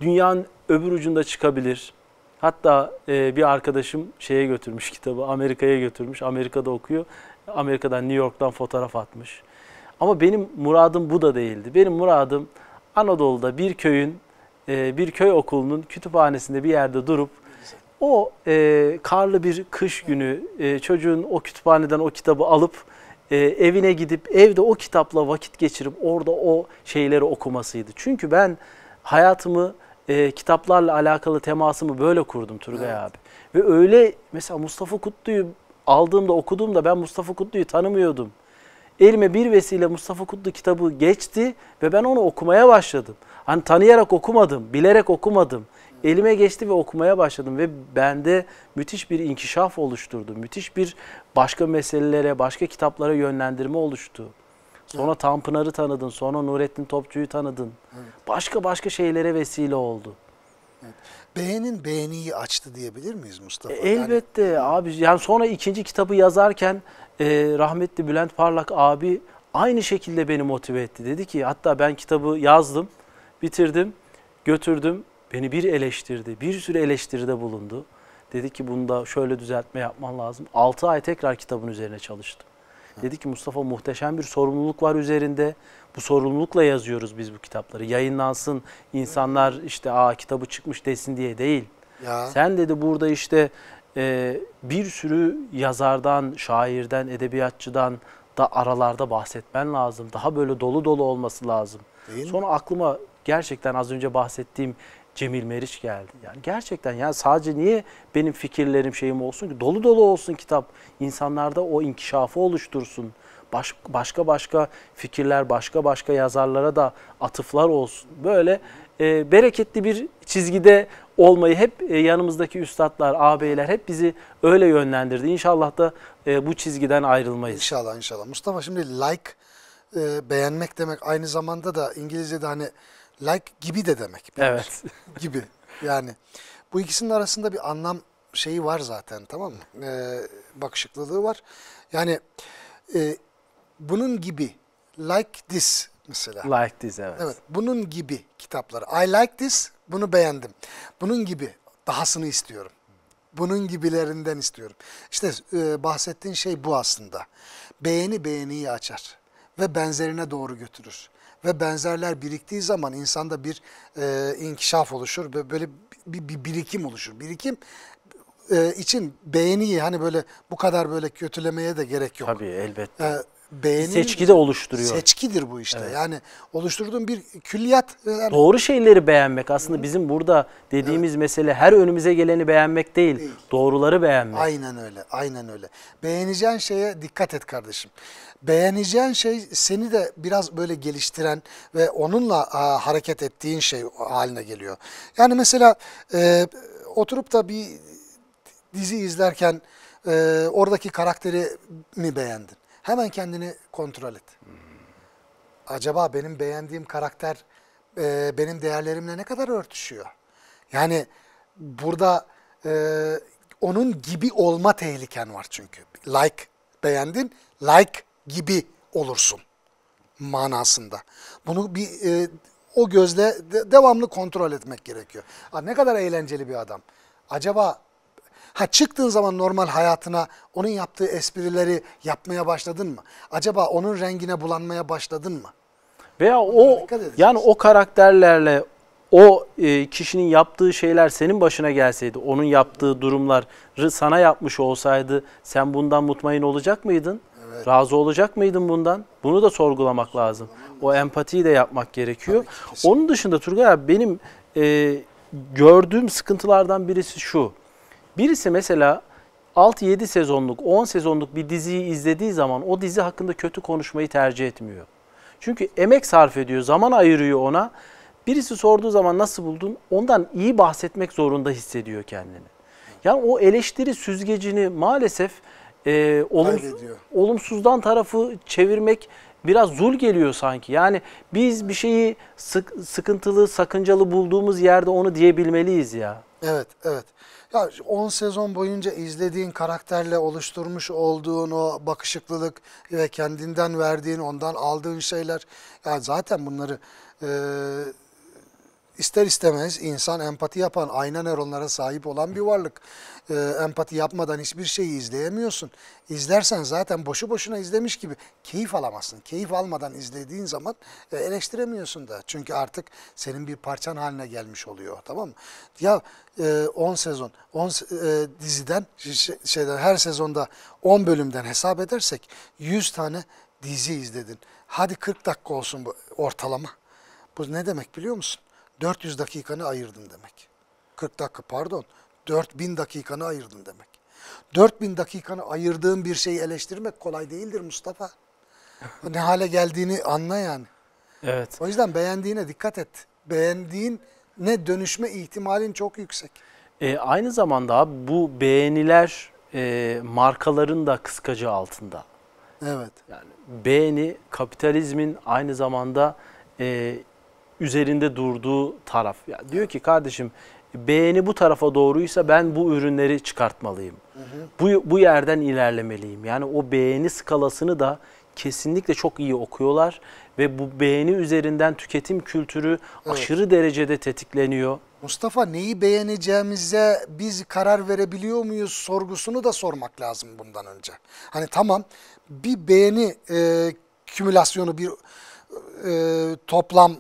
Dünyanın öbür ucunda çıkabilir. Hatta e, bir arkadaşım şeye götürmüş kitabı, Amerika'ya götürmüş. Amerika'da okuyor. Amerika'dan, New York'tan fotoğraf atmış. Ama benim muradım bu da değildi. Benim muradım Anadolu'da bir köyün, e, bir köy okulunun kütüphanesinde bir yerde durup o e, karlı bir kış günü e, çocuğun o kütüphaneden o kitabı alıp e, evine gidip evde o kitapla vakit geçirip orada o şeyleri okumasıydı. Çünkü ben hayatımı e, kitaplarla alakalı temasımı böyle kurdum Turgay evet. abi. Ve öyle mesela Mustafa Kutlu'yu aldığımda okuduğumda ben Mustafa Kutlu'yu tanımıyordum. Elime bir vesile Mustafa Kutlu kitabı geçti ve ben onu okumaya başladım. Hani tanıyarak okumadım, bilerek okumadım elime geçti ve okumaya başladım ve bende müthiş bir inkişaf oluşturdu. Müthiş bir başka meselelere, başka kitaplara yönlendirme oluştu. Sonra evet. Tanpınar'ı tanıdın, sonra Nurettin Topçu'yu tanıdın. Evet. Başka başka şeylere vesile oldu. Evet. Beğenin beğeniyi açtı diyebilir miyiz Mustafa? E, elbette yani... abi. Yani sonra ikinci kitabı yazarken e, rahmetli Bülent Parlak abi aynı şekilde beni motive etti. Dedi ki hatta ben kitabı yazdım, bitirdim, götürdüm. Beni bir eleştirdi, bir sürü eleştiride bulundu. Dedi ki bunda şöyle düzeltme yapman lazım. 6 ay tekrar kitabın üzerine çalıştım. Dedi ki Mustafa muhteşem bir sorumluluk var üzerinde. Bu sorumlulukla yazıyoruz biz bu kitapları. Yayınlansın insanlar işte aa kitabı çıkmış desin diye değil. Ya. Sen dedi burada işte e, bir sürü yazardan, şairden, edebiyatçıdan da aralarda bahsetmen lazım. Daha böyle dolu dolu olması lazım. Değil Sonra mi? aklıma gerçekten az önce bahsettiğim Cemil Meriç geldi. Yani gerçekten yani sadece niye benim fikirlerim şeyim olsun ki dolu dolu olsun kitap insanlarda o inkişafı oluştursun. Baş, başka başka fikirler, başka başka yazarlara da atıflar olsun. Böyle e, bereketli bir çizgide olmayı hep e, yanımızdaki üstadlar, ağabeyler hep bizi öyle yönlendirdi. İnşallah da e, bu çizgiden ayrılmayız. İnşallah inşallah. Mustafa şimdi like e, beğenmek demek aynı zamanda da İngilizce'de hani Like gibi de demek. Evet. gibi. Yani bu ikisinin arasında bir anlam şeyi var zaten tamam mı? Ee, bakışıklılığı var. Yani e, bunun gibi like this mesela. Like this evet. Evet. Bunun gibi kitapları. I like this. Bunu beğendim. Bunun gibi dahasını istiyorum. Bunun gibilerinden istiyorum. İşte e, bahsettiğin şey bu aslında. Beğeni beğeniyi açar ve benzerine doğru götürür ve benzerler biriktiği zaman insanda bir e, inkişaf oluşur. Böyle bir, bir birikim oluşur. Birikim e, için beğeniyi hani böyle bu kadar böyle kötülemeye de gerek yok. Tabii elbette. E, Beğenin, seçki de oluşturuyor. Seçkidir bu işte. Evet. Yani oluşturduğun bir külliyat. E, yani... Doğru şeyleri beğenmek aslında Hı. bizim burada dediğimiz evet. mesele her önümüze geleni beğenmek değil, değil. Doğruları beğenmek. Aynen öyle. Aynen öyle. Beğeneceğin şeye dikkat et kardeşim. Beğeneceğin şey seni de biraz böyle geliştiren ve onunla a, hareket ettiğin şey haline geliyor. Yani mesela e, oturup da bir dizi izlerken e, oradaki karakteri mi beğendin? Hemen kendini kontrol et. Acaba benim beğendiğim karakter e, benim değerlerimle ne kadar örtüşüyor? Yani burada e, onun gibi olma tehliken var çünkü. Like beğendin, like gibi olursun manasında. Bunu bir e, o gözle de, devamlı kontrol etmek gerekiyor. Aa, ne kadar eğlenceli bir adam. Acaba Ha çıktığın zaman normal hayatına onun yaptığı esprileri yapmaya başladın mı? Acaba onun rengine bulanmaya başladın mı? Veya o yani o karakterlerle o e, kişinin yaptığı şeyler senin başına gelseydi, onun yaptığı durumları sana yapmış olsaydı sen bundan mutmain olacak mıydın? Evet. Razı olacak mıydın bundan? Bunu da sorgulamak lazım. O empatiyi de yapmak gerekiyor. Onun dışında Turgay abi benim e, gördüğüm sıkıntılardan birisi şu. Birisi mesela 6-7 sezonluk, 10 sezonluk bir diziyi izlediği zaman o dizi hakkında kötü konuşmayı tercih etmiyor. Çünkü emek sarf ediyor, zaman ayırıyor ona. Birisi sorduğu zaman nasıl buldun? Ondan iyi bahsetmek zorunda hissediyor kendini. Yani o eleştiri süzgecini maalesef e, olumsuz, olumsuzdan tarafı çevirmek biraz zul geliyor sanki. Yani biz bir şeyi sık, sıkıntılı, sakıncalı bulduğumuz yerde onu diyebilmeliyiz ya. Evet, evet. Ya 10 sezon boyunca izlediğin karakterle oluşturmuş olduğun o bakışıklılık ve kendinden verdiğin, ondan aldığın şeyler. Yani zaten bunları e, İster istemez insan empati yapan, ayna nöronlara sahip olan bir varlık. E, empati yapmadan hiçbir şeyi izleyemiyorsun. İzlersen zaten boşu boşuna izlemiş gibi keyif alamazsın. Keyif almadan izlediğin zaman e, eleştiremiyorsun da. Çünkü artık senin bir parçan haline gelmiş oluyor. Tamam mı? Ya 10 e, sezon, 10 e, diziden, şeyden her sezonda 10 bölümden hesap edersek 100 tane dizi izledin. Hadi 40 dakika olsun bu ortalama. Bu ne demek biliyor musun? 400 dakikanı ayırdın demek. 40 dakika pardon. 4000 dakikanı ayırdın demek. 4000 dakikanı ayırdığın bir şeyi eleştirmek kolay değildir Mustafa. ne hale geldiğini anla yani. Evet. O yüzden beğendiğine dikkat et. Beğendiğin ne dönüşme ihtimalin çok yüksek. E, aynı zamanda abi, bu beğeniler e, markaların da kıskacı altında. Evet. Yani beğeni kapitalizmin aynı zamanda e, üzerinde durduğu taraf. Ya diyor ki kardeşim beğeni bu tarafa doğruysa ben bu ürünleri çıkartmalıyım. Bu, bu yerden ilerlemeliyim. Yani o beğeni skalasını da kesinlikle çok iyi okuyorlar ve bu beğeni üzerinden tüketim kültürü evet. aşırı derecede tetikleniyor. Mustafa neyi beğeneceğimize biz karar verebiliyor muyuz sorgusunu da sormak lazım bundan önce. Hani tamam bir beğeni e, kümülasyonu bir e, toplam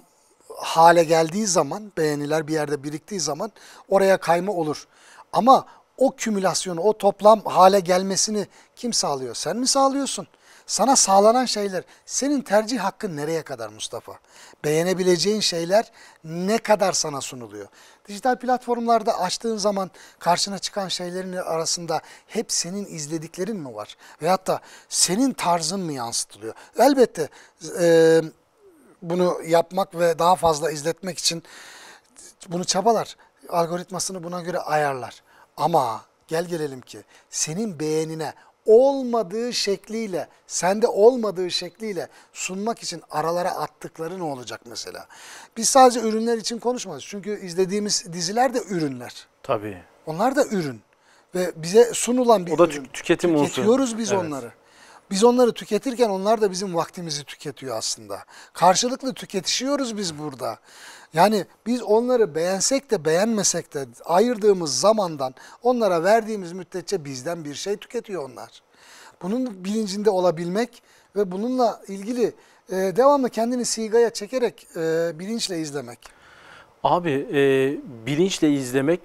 hale geldiği zaman, beğeniler bir yerde biriktiği zaman oraya kayma olur. Ama o kümülasyonu, o toplam hale gelmesini kim sağlıyor? Sen mi sağlıyorsun? Sana sağlanan şeyler, senin tercih hakkın nereye kadar Mustafa? Beğenebileceğin şeyler ne kadar sana sunuluyor? Dijital platformlarda açtığın zaman karşına çıkan şeylerin arasında hep senin izlediklerin mi var? Veyahut da senin tarzın mı yansıtılıyor? Elbette... E bunu yapmak ve daha fazla izletmek için bunu çabalar. Algoritmasını buna göre ayarlar. Ama gel gelelim ki senin beğenine olmadığı şekliyle, sende olmadığı şekliyle sunmak için aralara attıkları ne olacak mesela? Biz sadece ürünler için konuşmadık. Çünkü izlediğimiz diziler de ürünler. Tabii. Onlar da ürün ve bize sunulan bir O da ürün. tüketim unsuru. Tüketiyoruz biz evet. onları. Biz onları tüketirken onlar da bizim vaktimizi tüketiyor aslında. Karşılıklı tüketişiyoruz biz burada. Yani biz onları beğensek de beğenmesek de ayırdığımız zamandan onlara verdiğimiz müddetçe bizden bir şey tüketiyor onlar. Bunun bilincinde olabilmek ve bununla ilgili e, devamlı kendini sigaya çekerek e, bilinçle izlemek. Abi e, bilinçle izlemek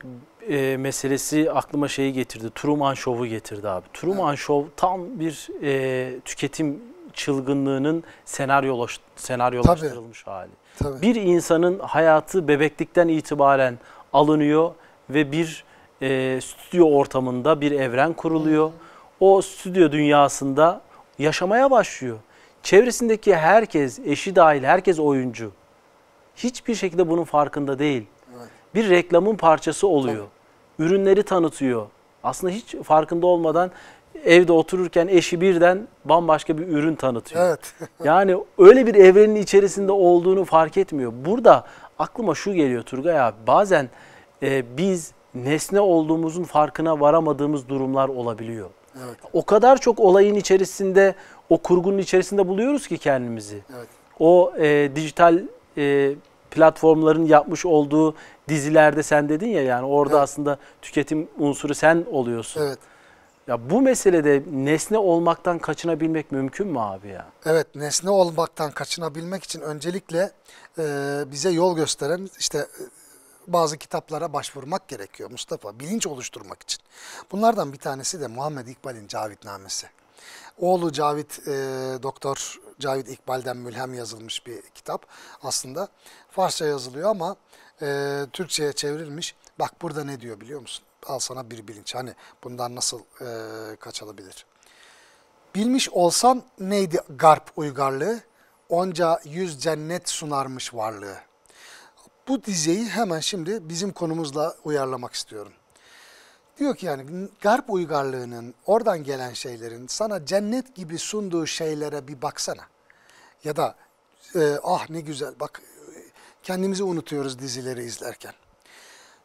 e, meselesi aklıma şeyi getirdi. Truman Show'u getirdi abi. Truman evet. Show tam bir e, tüketim çılgınlığının senaryolaş, senaryolaştırılmış Tabii. hali. Tabii. Bir insanın hayatı bebeklikten itibaren alınıyor ve bir e, stüdyo ortamında bir evren kuruluyor. O stüdyo dünyasında yaşamaya başlıyor. Çevresindeki herkes, eşi dahil herkes oyuncu. Hiçbir şekilde bunun farkında değil. Evet. Bir reklamın parçası oluyor. Tabii ürünleri tanıtıyor. Aslında hiç farkında olmadan evde otururken eşi birden bambaşka bir ürün tanıtıyor. Evet. yani öyle bir evrenin içerisinde olduğunu fark etmiyor. Burada aklıma şu geliyor Turgay abi. Bazen e, biz nesne olduğumuzun farkına varamadığımız durumlar olabiliyor. Evet. O kadar çok olayın içerisinde, o kurgunun içerisinde buluyoruz ki kendimizi. Evet. O e, dijital e, platformların yapmış olduğu dizilerde sen dedin ya yani orada evet. aslında tüketim unsuru sen oluyorsun. Evet. Ya bu meselede nesne olmaktan kaçınabilmek mümkün mü abi ya? Evet nesne olmaktan kaçınabilmek için öncelikle e, bize yol gösteren işte e, bazı kitaplara başvurmak gerekiyor Mustafa bilinç oluşturmak için. Bunlardan bir tanesi de Muhammed İkbal'in Cavit Cavitnamesi. Oğlu Cavit, e, Doktor Cavit İkbal'den mülhem yazılmış bir kitap aslında. Farsça yazılıyor ama e, Türkçe'ye çevrilmiş. Bak burada ne diyor biliyor musun? Al sana bir bilinç. Hani bundan nasıl e, kaçılabilir? Bilmiş olsan neydi garp uygarlığı? Onca yüz cennet sunarmış varlığı. Bu dizeyi hemen şimdi bizim konumuzla uyarlamak istiyorum. Diyor ki yani garp uygarlığının oradan gelen şeylerin sana cennet gibi sunduğu şeylere bir baksana. Ya da e, ah ne güzel bak kendimizi unutuyoruz dizileri izlerken.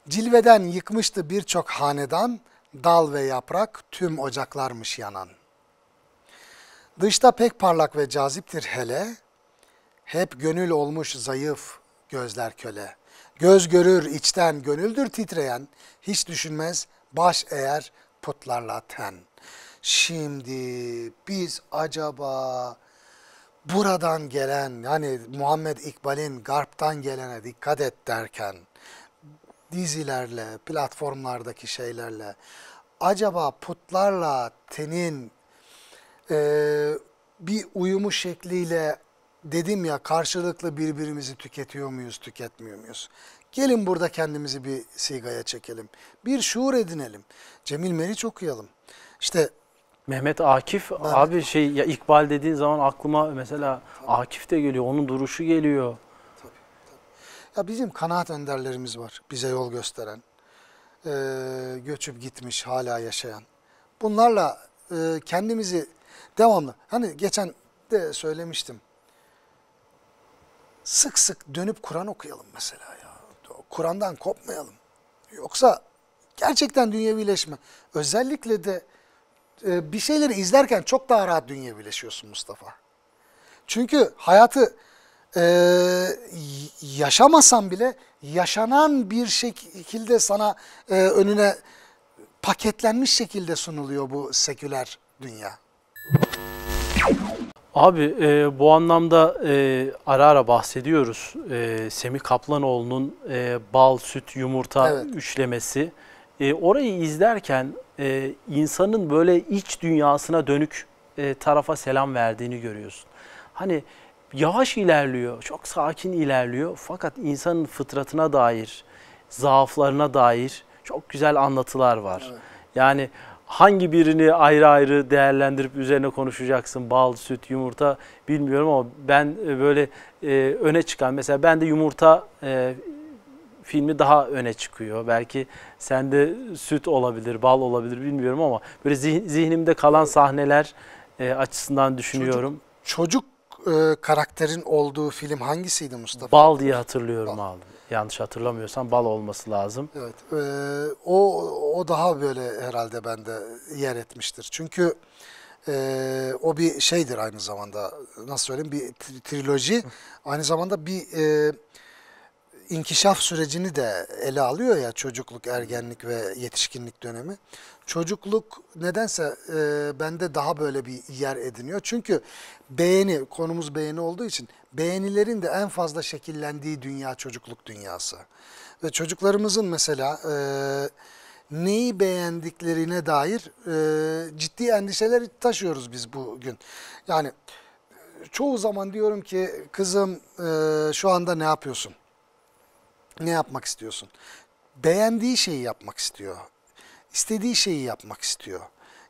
Cilveden yıkmıştı birçok hanedan, dal ve yaprak tüm ocaklarmış yanan. Dışta pek parlak ve caziptir hele, hep gönül olmuş zayıf gözler köle. Göz görür içten gönüldür titreyen, hiç düşünmez baş eğer putlarla ten. Şimdi biz acaba buradan gelen yani Muhammed İkbal'in Garp'tan gelene dikkat et derken dizilerle, platformlardaki şeylerle acaba putlarla tenin e, bir uyumu şekliyle dedim ya karşılıklı birbirimizi tüketiyor muyuz, tüketmiyor muyuz? Gelin burada kendimizi bir sigaya çekelim. Bir şuur edinelim. Cemil Meriç okuyalım. İşte Mehmet Akif Mehmet. abi şey ya İkbal dediğin zaman aklıma mesela tabii. Akif de geliyor. Onun duruşu geliyor. Tabii, tabii. Ya bizim kanaat önderlerimiz var. Bize yol gösteren. E, göçüp gitmiş, hala yaşayan. Bunlarla e, kendimizi devamlı hani geçen de söylemiştim. Sık sık dönüp Kur'an okuyalım mesela ya. Kur'an'dan kopmayalım. Yoksa gerçekten dünyevileşme. Özellikle de e, bir şeyleri izlerken çok daha rahat dünya birleşiyorsun Mustafa. Çünkü hayatı e, yaşamasan bile yaşanan bir şekilde sana e, önüne paketlenmiş şekilde sunuluyor bu seküler dünya. Abi e, bu anlamda e, ara ara bahsediyoruz. E, Semih Kaplanoğlu'nun e, bal, süt, yumurta evet. üçlemesi. E, orayı izlerken e, insanın böyle iç dünyasına dönük e, tarafa selam verdiğini görüyorsun. Hani yavaş ilerliyor, çok sakin ilerliyor fakat insanın fıtratına dair, zaaflarına dair çok güzel anlatılar var. Evet. Yani hangi birini ayrı ayrı değerlendirip üzerine konuşacaksın bal, süt, yumurta bilmiyorum ama ben e, böyle e, öne çıkan mesela ben de yumurta e, filmi daha öne çıkıyor. Belki sende süt olabilir, bal olabilir bilmiyorum ama böyle zihnimde kalan sahneler e, açısından düşünüyorum. Çocuk, çocuk e, karakterin olduğu film hangisiydi Mustafa? Bal diye hatırlıyorum bal. abi. Yanlış hatırlamıyorsam bal olması lazım. Evet. E, o o daha böyle herhalde bende yer etmiştir. Çünkü ee, o bir şeydir aynı zamanda nasıl söyleyeyim bir triloji aynı zamanda bir e, inkişaf sürecini de ele alıyor ya çocukluk, ergenlik ve yetişkinlik dönemi. Çocukluk nedense e, bende daha böyle bir yer ediniyor. Çünkü beğeni, konumuz beğeni olduğu için beğenilerin de en fazla şekillendiği dünya çocukluk dünyası. Ve çocuklarımızın mesela e, neyi beğendiklerine dair e, ciddi endişeler taşıyoruz biz bugün. Yani e, çoğu zaman diyorum ki kızım e, şu anda ne yapıyorsun? ne yapmak istiyorsun? Beğendiği şeyi yapmak istiyor. İstediği şeyi yapmak istiyor.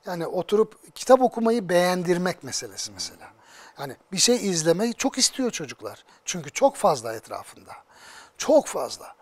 Yani oturup kitap okumayı beğendirmek meselesi mesela. Yani bir şey izlemeyi çok istiyor çocuklar. Çünkü çok fazla etrafında. Çok fazla.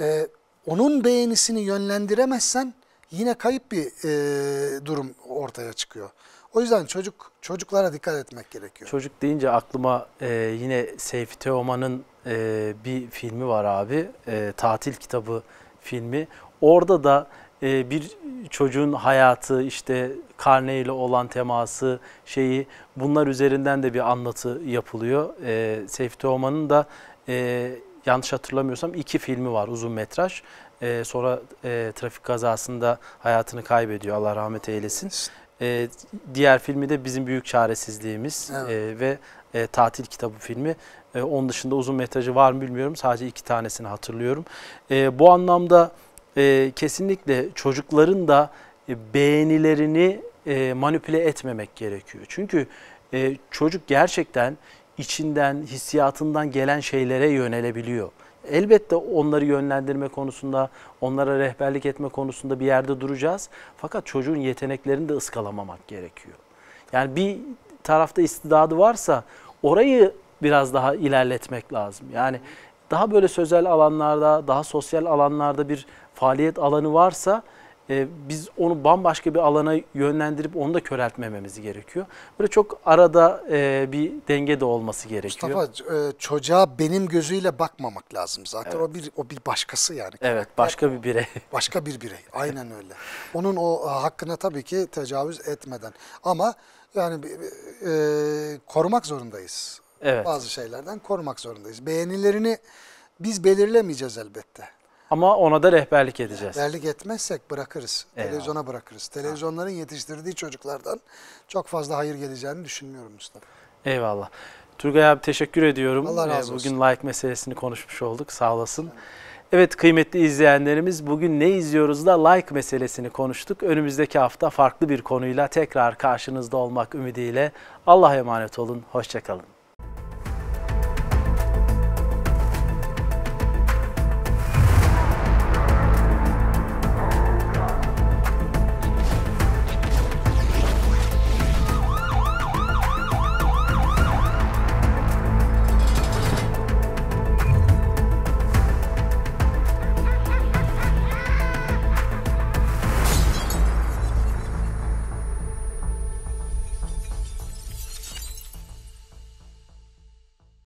Ee, onun beğenisini yönlendiremezsen yine kayıp bir e, durum ortaya çıkıyor. O yüzden çocuk çocuklara dikkat etmek gerekiyor. Çocuk deyince aklıma e, yine Seyfi Teoman'ın e, bir filmi var abi. E, tatil kitabı filmi. Orada da e, bir çocuğun hayatı işte karneyle olan teması şeyi bunlar üzerinden de bir anlatı yapılıyor. E, Seyfi Teoman'ın da e, yanlış hatırlamıyorsam iki filmi var uzun metraj. E, sonra e, trafik kazasında hayatını kaybediyor Allah rahmet eylesin. E, diğer filmi de bizim büyük çaresizliğimiz evet. e, ve e, tatil kitabı filmi. E, onun dışında uzun metrajı var mı bilmiyorum. Sadece iki tanesini hatırlıyorum. E, bu anlamda e, kesinlikle çocukların da e, beğenilerini e, manipüle etmemek gerekiyor. Çünkü e, çocuk gerçekten içinden, hissiyatından gelen şeylere yönelebiliyor. Elbette onları yönlendirme konusunda, onlara rehberlik etme konusunda bir yerde duracağız. Fakat çocuğun yeteneklerini de ıskalamamak gerekiyor. Yani bir tarafta istidadı varsa orayı biraz daha ilerletmek lazım. Yani daha böyle sözel alanlarda, daha sosyal alanlarda bir faaliyet alanı varsa e, biz onu bambaşka bir alana yönlendirip onu da köreltmememiz gerekiyor. Böyle çok arada e, bir denge de olması gerekiyor. Mustafa e, çocuğa benim gözüyle bakmamak lazım zaten. Evet. O bir o bir başkası yani. Evet, başka bir birey. Başka bir birey. Aynen öyle. Onun o e, hakkına tabii ki tecavüz etmeden ama yani e, e korumak zorundayız evet. bazı şeylerden korumak zorundayız. Beğenilerini biz belirlemeyeceğiz elbette. Ama ona da rehberlik edeceğiz. Rehberlik etmezsek bırakırız. Eyvallah. Televizyona bırakırız. Televizyonların yetiştirdiği çocuklardan çok fazla hayır geleceğini düşünmüyorum Mustafa. Eyvallah. Turgay abi teşekkür ediyorum. Allah razı ee, olsun. Bugün like meselesini konuşmuş olduk. Sağ olasın. Evet. Evet kıymetli izleyenlerimiz bugün ne izliyoruz da like meselesini konuştuk. Önümüzdeki hafta farklı bir konuyla tekrar karşınızda olmak ümidiyle Allah'a emanet olun. Hoşçakalın.